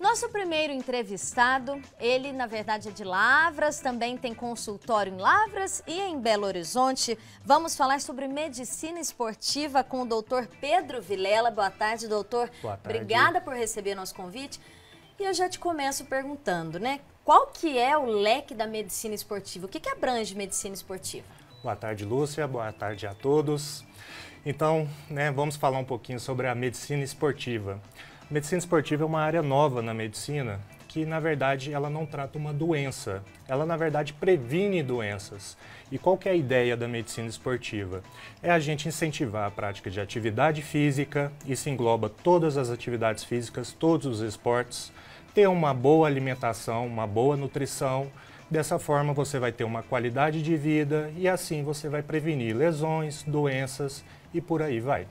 Nosso primeiro entrevistado, ele na verdade é de Lavras, também tem consultório em Lavras e em Belo Horizonte. Vamos falar sobre medicina esportiva com o doutor Pedro Vilela. Boa tarde, doutor. Boa tarde. Obrigada por receber nosso convite. E eu já te começo perguntando, né? Qual que é o leque da medicina esportiva? O que, que abrange medicina esportiva? Boa tarde, Lúcia. Boa tarde a todos. Então, né, vamos falar um pouquinho sobre a medicina esportiva. Medicina esportiva é uma área nova na medicina que na verdade ela não trata uma doença, ela na verdade previne doenças. E qual que é a ideia da medicina esportiva? É a gente incentivar a prática de atividade física, isso engloba todas as atividades físicas, todos os esportes, ter uma boa alimentação, uma boa nutrição. Dessa forma você vai ter uma qualidade de vida e assim você vai prevenir lesões, doenças e por aí vai.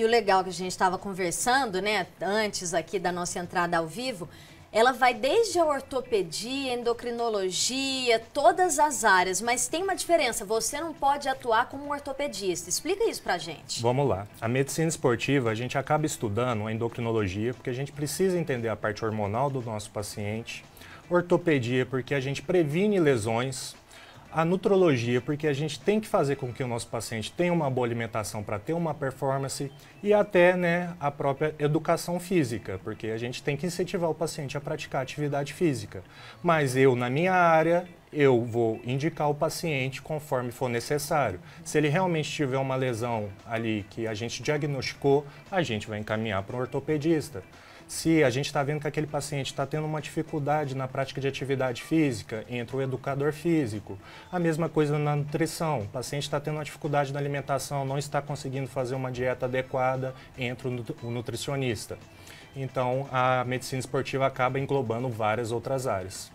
E o legal que a gente estava conversando, né, antes aqui da nossa entrada ao vivo, ela vai desde a ortopedia, endocrinologia, todas as áreas, mas tem uma diferença, você não pode atuar como um ortopedista. Explica isso pra gente. Vamos lá. A medicina esportiva, a gente acaba estudando a endocrinologia, porque a gente precisa entender a parte hormonal do nosso paciente. Ortopedia, porque a gente previne lesões a nutrologia, porque a gente tem que fazer com que o nosso paciente tenha uma boa alimentação para ter uma performance e até né, a própria educação física, porque a gente tem que incentivar o paciente a praticar atividade física. Mas eu, na minha área, eu vou indicar o paciente conforme for necessário. Se ele realmente tiver uma lesão ali que a gente diagnosticou, a gente vai encaminhar para um ortopedista. Se a gente está vendo que aquele paciente está tendo uma dificuldade na prática de atividade física, entra o educador físico. A mesma coisa na nutrição. O paciente está tendo uma dificuldade na alimentação, não está conseguindo fazer uma dieta adequada, entra o nutricionista. Então, a medicina esportiva acaba englobando várias outras áreas.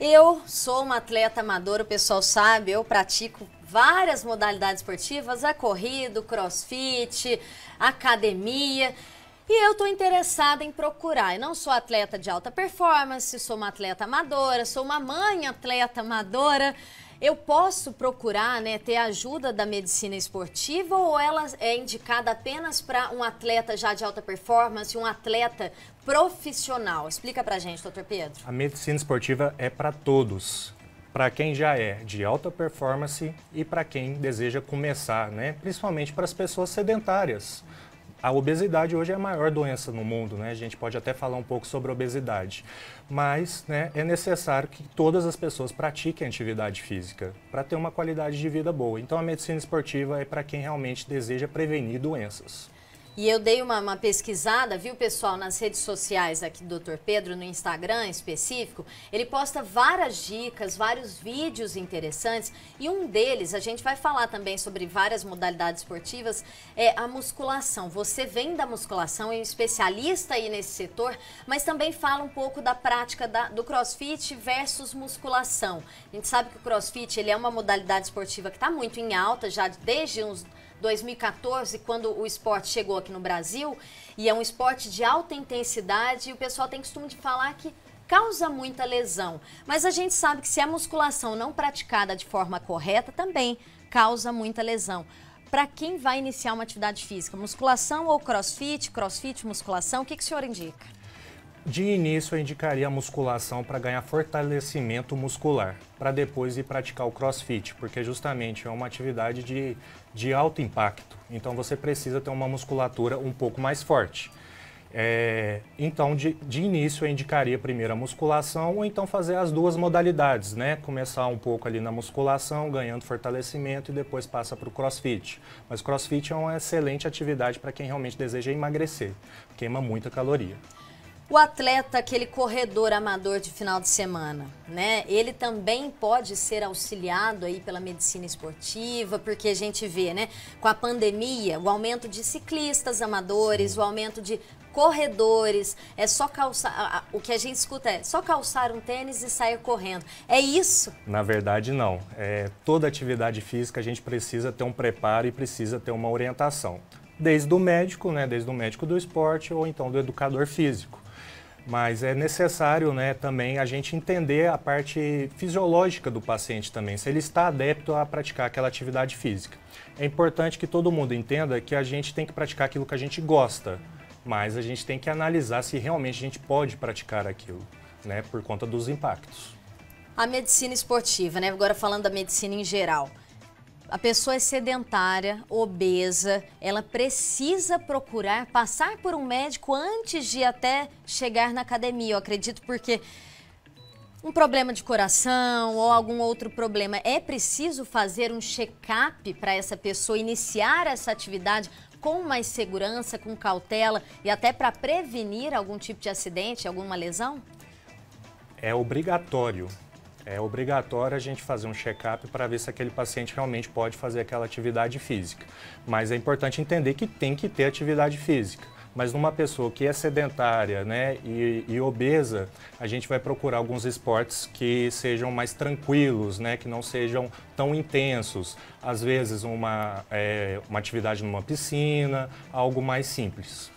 Eu sou uma atleta amadora, o pessoal sabe, eu pratico várias modalidades esportivas, a corrida, crossfit, academia. E eu estou interessada em procurar. Eu não sou atleta de alta performance, sou uma atleta amadora, sou uma mãe atleta amadora. Eu posso procurar né, ter ajuda da medicina esportiva ou ela é indicada apenas para um atleta já de alta performance, um atleta profissional? Explica para gente, doutor Pedro. A medicina esportiva é para todos, para quem já é de alta performance e para quem deseja começar, né, principalmente para as pessoas sedentárias a obesidade hoje é a maior doença no mundo, né? A gente pode até falar um pouco sobre obesidade, mas né, é necessário que todas as pessoas pratiquem atividade física para ter uma qualidade de vida boa. Então, a medicina esportiva é para quem realmente deseja prevenir doenças. E eu dei uma, uma, pesquisada, viu, pessoal, nas redes sociais aqui do Dr. Pedro, no Instagram específico. Ele posta várias dicas, vários vídeos interessantes. E um deles, a gente vai falar também sobre várias modalidades esportivas, é a musculação. Você vem da musculação, é um especialista aí nesse setor, mas também fala um pouco da prática da, do crossfit versus musculação. A gente sabe que o crossfit ele é uma modalidade esportiva que está muito em alta já desde uns 2014, quando o esporte chegou aqui no Brasil, e é um esporte de alta intensidade, e o pessoal tem costume de falar que causa muita lesão. Mas a gente sabe que se a musculação não praticada de forma correta, também causa muita lesão. Para quem vai iniciar uma atividade física, musculação ou crossfit, crossfit, musculação, o que, que o senhor indica? De início, eu indicaria a musculação para ganhar fortalecimento muscular, para depois ir praticar o crossfit, porque justamente é uma atividade de, de alto impacto. Então, você precisa ter uma musculatura um pouco mais forte. É, então, de, de início, eu indicaria primeiro a musculação ou então fazer as duas modalidades, né? Começar um pouco ali na musculação, ganhando fortalecimento e depois passa para o crossfit. Mas crossfit é uma excelente atividade para quem realmente deseja emagrecer, queima muita caloria. O atleta, aquele corredor amador de final de semana, né? Ele também pode ser auxiliado aí pela medicina esportiva, porque a gente vê, né? Com a pandemia, o aumento de ciclistas amadores, Sim. o aumento de corredores, é só calçar. O que a gente escuta é só calçar um tênis e sair correndo. É isso? Na verdade, não. É, toda atividade física a gente precisa ter um preparo e precisa ter uma orientação. Desde o médico, né? Desde o médico do esporte ou então do educador físico. Mas é necessário né, também a gente entender a parte fisiológica do paciente também, se ele está adepto a praticar aquela atividade física. É importante que todo mundo entenda que a gente tem que praticar aquilo que a gente gosta, mas a gente tem que analisar se realmente a gente pode praticar aquilo, né, por conta dos impactos. A medicina esportiva, né? agora falando da medicina em geral a pessoa é sedentária, obesa, ela precisa procurar passar por um médico antes de até chegar na academia, eu acredito, porque um problema de coração ou algum outro problema, é preciso fazer um check-up para essa pessoa iniciar essa atividade com mais segurança, com cautela e até para prevenir algum tipo de acidente, alguma lesão? É obrigatório é obrigatório a gente fazer um check-up para ver se aquele paciente realmente pode fazer aquela atividade física. Mas é importante entender que tem que ter atividade física. Mas numa pessoa que é sedentária né, e, e obesa, a gente vai procurar alguns esportes que sejam mais tranquilos, né, que não sejam tão intensos. Às vezes, uma, é, uma atividade numa piscina, algo mais simples.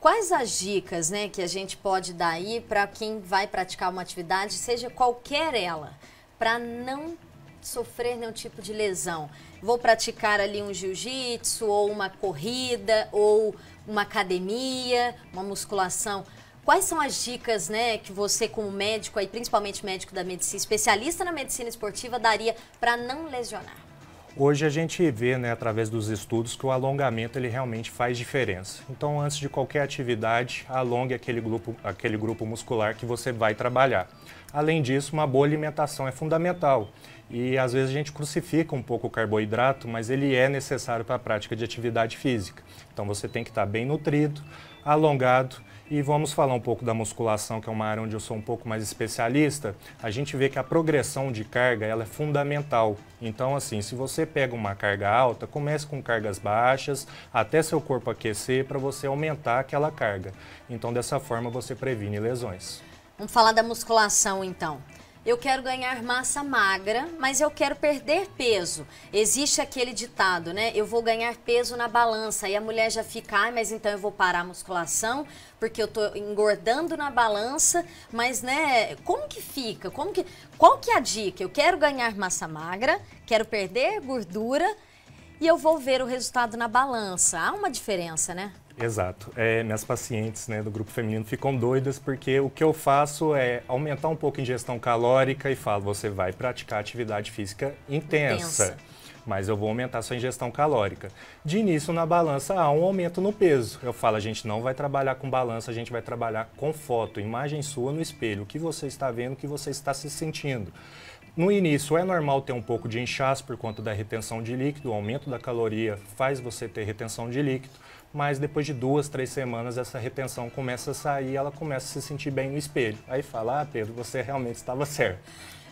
Quais as dicas né, que a gente pode dar aí para quem vai praticar uma atividade, seja qualquer ela, para não sofrer nenhum tipo de lesão? Vou praticar ali um jiu-jitsu, ou uma corrida, ou uma academia, uma musculação. Quais são as dicas né, que você, como médico, aí, principalmente médico da medicina, especialista na medicina esportiva, daria para não lesionar? Hoje a gente vê, né, através dos estudos, que o alongamento ele realmente faz diferença. Então, antes de qualquer atividade, alongue aquele grupo, aquele grupo muscular que você vai trabalhar. Além disso, uma boa alimentação é fundamental. E às vezes a gente crucifica um pouco o carboidrato, mas ele é necessário para a prática de atividade física. Então você tem que estar bem nutrido, alongado e vamos falar um pouco da musculação, que é uma área onde eu sou um pouco mais especialista. A gente vê que a progressão de carga ela é fundamental. Então, assim, se você pega uma carga alta, comece com cargas baixas até seu corpo aquecer para você aumentar aquela carga. Então, dessa forma, você previne lesões. Vamos falar da musculação, então eu quero ganhar massa magra, mas eu quero perder peso. Existe aquele ditado, né? Eu vou ganhar peso na balança. E a mulher já fica, ah, mas então eu vou parar a musculação, porque eu tô engordando na balança, mas né, como que fica? Como que qual que é a dica? Eu quero ganhar massa magra, quero perder gordura e eu vou ver o resultado na balança. Há uma diferença, né? Exato. É, minhas pacientes né, do grupo feminino ficam doidas porque o que eu faço é aumentar um pouco a ingestão calórica e falo, você vai praticar atividade física intensa. intensa. Mas eu vou aumentar sua ingestão calórica. De início, na balança, há um aumento no peso. Eu falo, a gente não vai trabalhar com balança, a gente vai trabalhar com foto, imagem sua no espelho, o que você está vendo, o que você está se sentindo. No início é normal ter um pouco de inchaço por conta da retenção de líquido, o aumento da caloria faz você ter retenção de líquido mas depois de duas, três semanas essa retenção começa a sair, ela começa a se sentir bem no espelho. Aí fala, ah, Pedro, você realmente estava certo.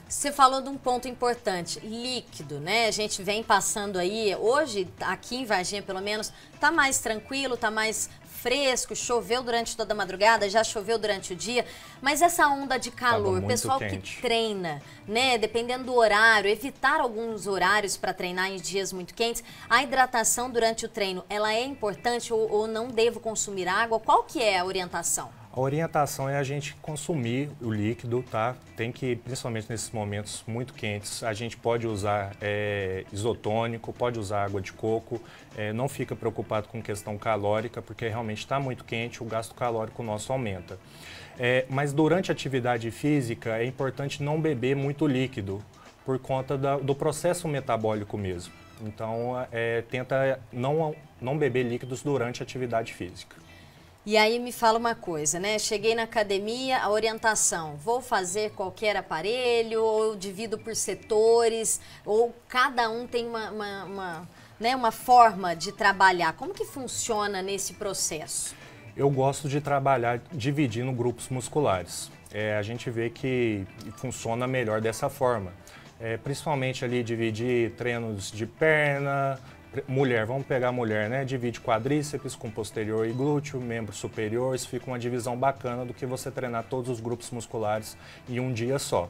Você falou de um ponto importante, líquido, né? A gente vem passando aí, hoje aqui em Varginha pelo menos, tá mais tranquilo, tá mais fresco, choveu durante toda a madrugada, já choveu durante o dia, mas essa onda de calor, pessoal quente. que treina, né, dependendo do horário, evitar alguns horários para treinar em dias muito quentes, a hidratação durante o treino, ela é importante ou, ou não devo consumir água? Qual que é a orientação? A orientação é a gente consumir o líquido, tá? Tem que, principalmente nesses momentos muito quentes, a gente pode usar é, isotônico, pode usar água de coco, é, não fica preocupado com questão calórica, porque realmente está muito quente, o gasto calórico nosso aumenta. É, mas durante a atividade física é importante não beber muito líquido, por conta da, do processo metabólico mesmo. Então, é, tenta não, não beber líquidos durante a atividade física. E aí me fala uma coisa, né? Cheguei na academia, a orientação, vou fazer qualquer aparelho, ou divido por setores, ou cada um tem uma, uma, uma, né, uma forma de trabalhar. Como que funciona nesse processo? Eu gosto de trabalhar dividindo grupos musculares. É, a gente vê que funciona melhor dessa forma. É, principalmente ali dividir treinos de perna, mulher, vamos pegar a mulher, né? Divide quadríceps com posterior e glúteo, membro superior, isso fica uma divisão bacana do que você treinar todos os grupos musculares em um dia só.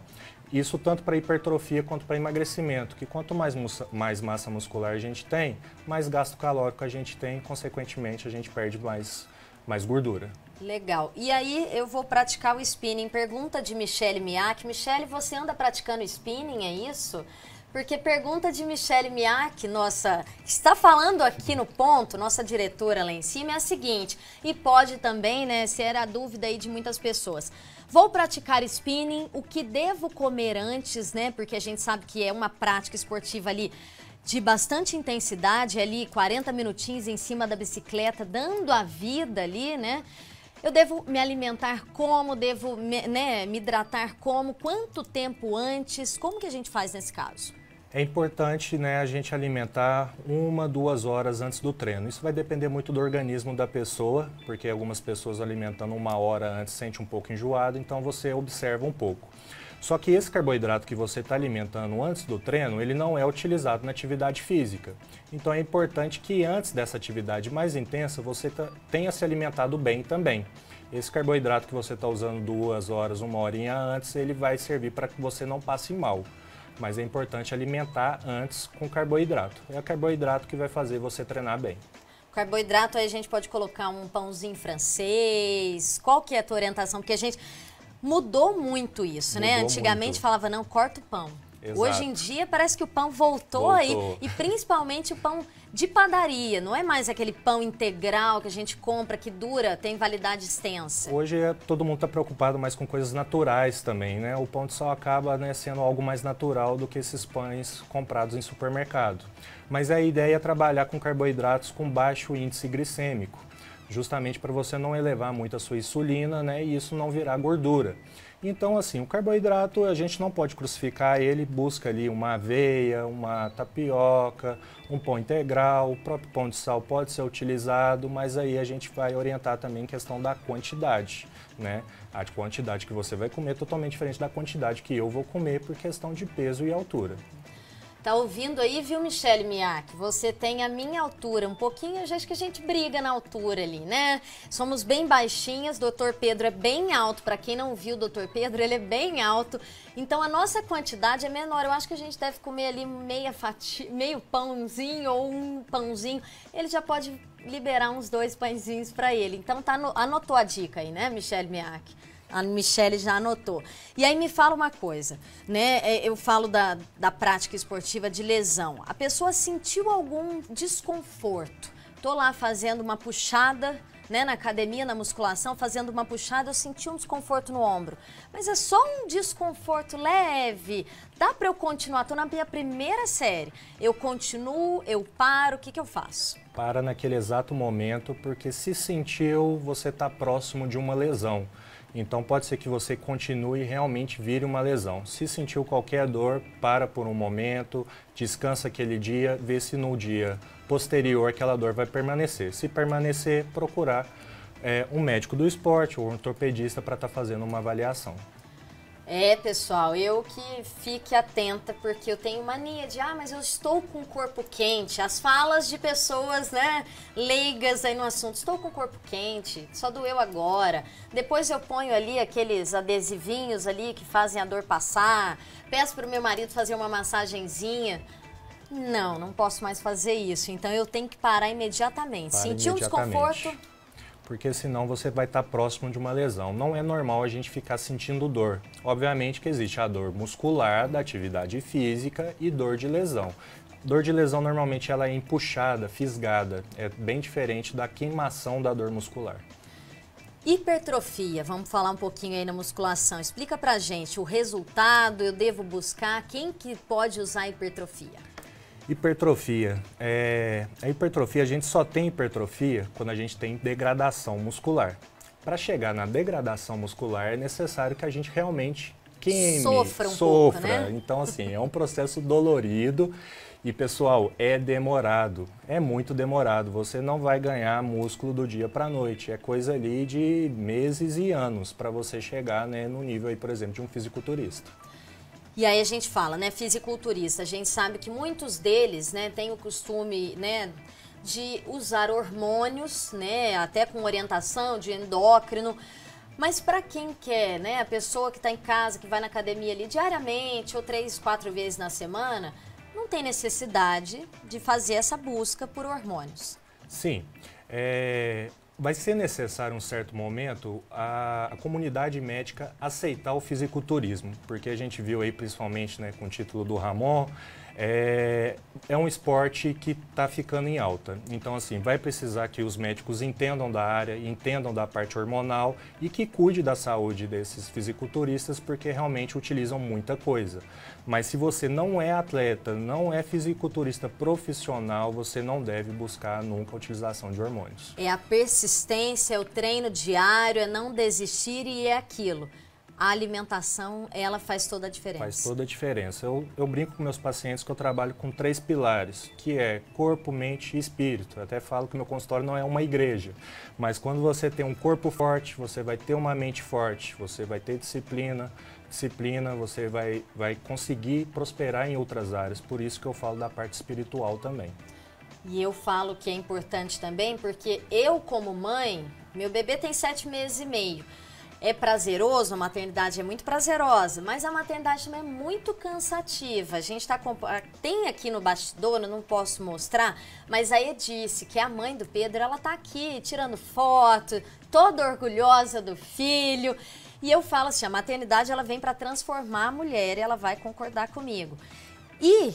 Isso tanto para hipertrofia quanto para emagrecimento, que quanto mais, mais massa muscular a gente tem, mais gasto calórico a gente tem, consequentemente a gente perde mais, mais gordura. Legal. E aí eu vou praticar o spinning. Pergunta de Michele Miak. Michele, você anda praticando spinning, é isso? Porque pergunta de Michelle Miak, nossa, que está falando aqui no ponto, nossa diretora lá em cima, é a seguinte, e pode também, né, se era a dúvida aí de muitas pessoas. Vou praticar spinning, o que devo comer antes, né? Porque a gente sabe que é uma prática esportiva ali de bastante intensidade, é ali 40 minutinhos em cima da bicicleta, dando a vida ali, né? Eu devo me alimentar como? Devo me, né, me hidratar como? Quanto tempo antes? Como que a gente faz nesse caso? É importante né, a gente alimentar uma, duas horas antes do treino. Isso vai depender muito do organismo da pessoa, porque algumas pessoas alimentando uma hora antes sente um pouco enjoado, então você observa um pouco. Só que esse carboidrato que você está alimentando antes do treino, ele não é utilizado na atividade física. Então é importante que antes dessa atividade mais intensa, você tá, tenha se alimentado bem também. Esse carboidrato que você está usando duas horas, uma horinha antes, ele vai servir para que você não passe mal mas é importante alimentar antes com carboidrato. É o carboidrato que vai fazer você treinar bem. Carboidrato aí a gente pode colocar um pãozinho francês. Qual que é a tua orientação? Porque a gente mudou muito isso, né? mudou né? Antigamente muito. falava não, corta o pão. Exato. Hoje em dia parece que o pão voltou, voltou. aí e principalmente o pão de padaria, não é mais aquele pão integral que a gente compra, que dura, tem validade extensa. Hoje é, todo mundo está preocupado mais com coisas naturais também, né? O pão de sal acaba né, sendo algo mais natural do que esses pães comprados em supermercado. Mas a ideia é trabalhar com carboidratos com baixo índice glicêmico, justamente para você não elevar muito a sua insulina né, e isso não virar gordura. Então, assim, o carboidrato a gente não pode crucificar, ele busca ali uma aveia, uma tapioca, um pão integral, o próprio pão de sal pode ser utilizado, mas aí a gente vai orientar também questão da quantidade, né? A quantidade que você vai comer é totalmente diferente da quantidade que eu vou comer por questão de peso e altura. Tá ouvindo aí, viu, Michelle Miak? Você tem a minha altura, um pouquinho, acho que a gente briga na altura ali, né? Somos bem baixinhas, doutor Pedro é bem alto, para quem não viu o doutor Pedro, ele é bem alto. Então a nossa quantidade é menor, eu acho que a gente deve comer ali meia fatia, meio pãozinho ou um pãozinho. Ele já pode liberar uns dois pãezinhos para ele. Então tá no... anotou a dica aí, né, Michelle Miak? A Michelle já anotou. E aí me fala uma coisa, né? É, eu falo da, da prática esportiva de lesão. A pessoa sentiu algum desconforto. Tô lá fazendo uma puxada, né, na academia, na musculação, fazendo uma puxada, eu senti um desconforto no ombro. Mas é só um desconforto leve. Dá para eu continuar? Tô na minha primeira série. Eu continuo, eu paro, o que que eu faço? Para naquele exato momento, porque se sentiu, você está próximo de uma lesão. Então pode ser que você continue e realmente vire uma lesão. Se sentiu qualquer dor, para por um momento, descansa aquele dia, vê se no dia posterior aquela dor vai permanecer. Se permanecer, procurar é, um médico do esporte ou um ortopedista para estar tá fazendo uma avaliação. É, pessoal, eu que fique atenta, porque eu tenho mania de, ah, mas eu estou com o corpo quente. As falas de pessoas, né, leigas aí no assunto, estou com o corpo quente, só doeu agora. Depois eu ponho ali aqueles adesivinhos ali que fazem a dor passar, peço para o meu marido fazer uma massagenzinha. Não, não posso mais fazer isso. Então eu tenho que parar imediatamente. Para Sentiu um desconforto? porque senão você vai estar tá próximo de uma lesão. Não é normal a gente ficar sentindo dor. Obviamente que existe a dor muscular da atividade física e dor de lesão. Dor de lesão normalmente ela é empuxada, fisgada, é bem diferente da queimação da dor muscular. Hipertrofia, vamos falar um pouquinho aí na musculação. Explica pra gente o resultado, eu devo buscar, quem que pode usar hipertrofia? Hipertrofia. É, a hipertrofia, a gente só tem hipertrofia quando a gente tem degradação muscular. Para chegar na degradação muscular, é necessário que a gente realmente queime, sofra. Um sofra. Pouco, né? Então, assim, é um processo dolorido e, pessoal, é demorado. É muito demorado. Você não vai ganhar músculo do dia para a noite. É coisa ali de meses e anos para você chegar né, no nível, aí, por exemplo, de um fisiculturista. E aí a gente fala, né, fisiculturista, a gente sabe que muitos deles, né, têm o costume, né, de usar hormônios, né, até com orientação de endócrino. Mas para quem quer, né, a pessoa que está em casa, que vai na academia ali diariamente ou três, quatro vezes na semana, não tem necessidade de fazer essa busca por hormônios. Sim. É, vai ser necessário um certo momento a, a, comunidade médica aceitar o fisiculturismo, porque a gente viu aí principalmente né, com o título do Ramon, é, é um esporte que está ficando em alta. Então, assim, vai precisar que os médicos entendam da área, entendam da parte hormonal e que cuide da saúde desses fisiculturistas, porque realmente utilizam muita coisa. Mas se você não é atleta, não é fisiculturista profissional, você não deve buscar nunca a utilização de hormônios. É a persistência, é o treino diário, é não desistir e é aquilo a alimentação ela faz toda a diferença. Faz toda a diferença. Eu, eu brinco com meus pacientes que eu trabalho com três pilares, que é corpo, mente e espírito. Eu até falo que meu consultório não é uma igreja, mas quando você tem um corpo forte, você vai ter uma mente forte, você vai ter disciplina, disciplina, você vai, vai conseguir prosperar em outras áreas. Por isso que eu falo da parte espiritual também. E eu falo que é importante também porque eu, como mãe, meu bebê tem sete meses e meio é prazeroso, a maternidade é muito prazerosa, mas a maternidade também é muito cansativa. A gente tá ah, tem aqui no bastidor, eu não posso mostrar, mas aí disse que a mãe do Pedro, ela tá aqui tirando foto, toda orgulhosa do filho. E eu falo assim, a maternidade ela vem para transformar a mulher, e ela vai concordar comigo. E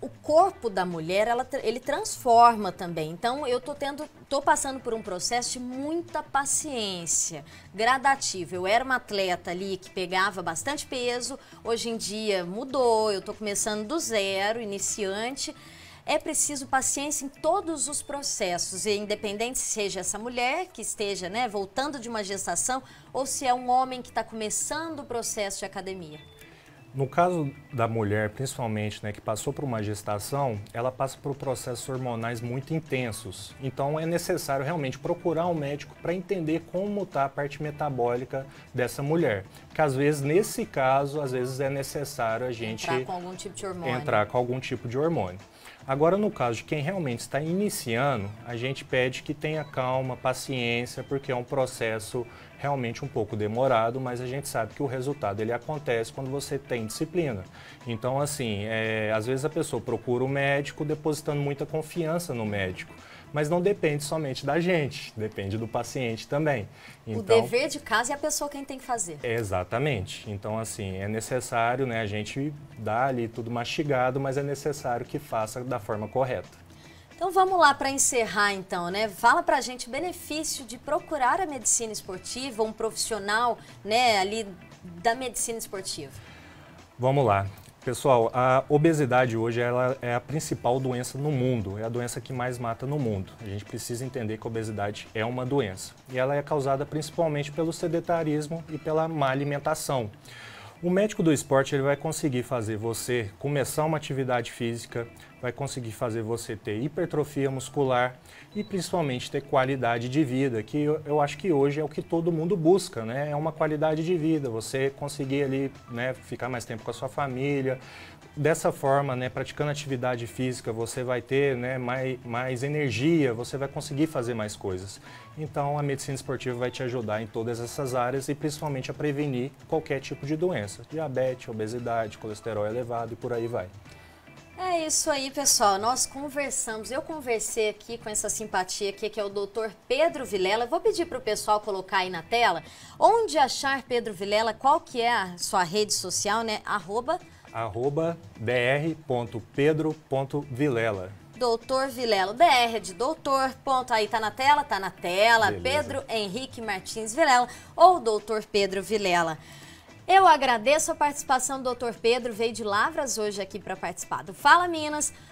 o corpo da mulher, ela, ele transforma também. Então, eu tô tendo, tô passando por um processo de muita paciência, gradativo. Eu era uma atleta ali que pegava bastante peso, hoje em dia mudou, eu tô começando do zero, iniciante. É preciso paciência em todos os processos, e independente se seja essa mulher que esteja né, voltando de uma gestação ou se é um homem que está começando o processo de academia. No caso da mulher, principalmente, né, que passou por uma gestação, ela passa por processos hormonais muito intensos. Então é necessário realmente procurar um médico para entender como está a parte metabólica dessa mulher. Que às vezes, nesse caso, às vezes é necessário a gente entrar com algum tipo de hormônio. Entrar com algum tipo de hormônio. Agora, no caso de quem realmente está iniciando, a gente pede que tenha calma, paciência, porque é um processo realmente um pouco demorado, mas a gente sabe que o resultado ele acontece quando você tem disciplina. Então, assim, é, às vezes a pessoa procura o médico depositando muita confiança no médico mas não depende somente da gente, depende do paciente também. Então, o dever de casa é a pessoa quem tem que fazer. Exatamente. Então, assim, é necessário, né? A gente dá ali tudo mastigado, mas é necessário que faça da forma correta. Então vamos lá para encerrar então, né? Fala a gente o benefício de procurar a medicina esportiva, um profissional, né, ali da medicina esportiva. Vamos lá. Pessoal, a obesidade hoje ela é a principal doença no mundo, é a doença que mais mata no mundo. A gente precisa entender que a obesidade é uma doença e ela é causada principalmente pelo sedentarismo e pela má alimentação. O médico do esporte ele vai conseguir fazer você começar uma atividade física, vai conseguir fazer você ter hipertrofia muscular e principalmente ter qualidade de vida, que eu, acho que hoje é o que todo mundo busca, né? É uma qualidade de vida, você conseguir ali, né, ficar mais tempo com a sua família. Dessa forma, né, praticando atividade física, você vai ter né, mais, mais energia, você vai conseguir fazer mais coisas. Então, a medicina esportiva vai te ajudar em todas essas áreas e principalmente a prevenir qualquer tipo de doença, diabetes, obesidade, colesterol elevado e por aí vai. É isso aí, pessoal. Nós conversamos. Eu conversei aqui com essa simpatia aqui, que é o doutor Pedro Vilela. Vou pedir para o pessoal colocar aí na tela onde achar Pedro Vilela, qual que é a sua rede social, né? Arroba... Arroba dr. Doutor Vilela, DR de doutor, ponto, aí tá na tela, tá na tela, Beleza. Pedro Henrique Martins Vilela ou Doutor Pedro Vilela. Eu agradeço a participação do Dr. Pedro, veio de Lavras hoje aqui para participar do Fala Minas.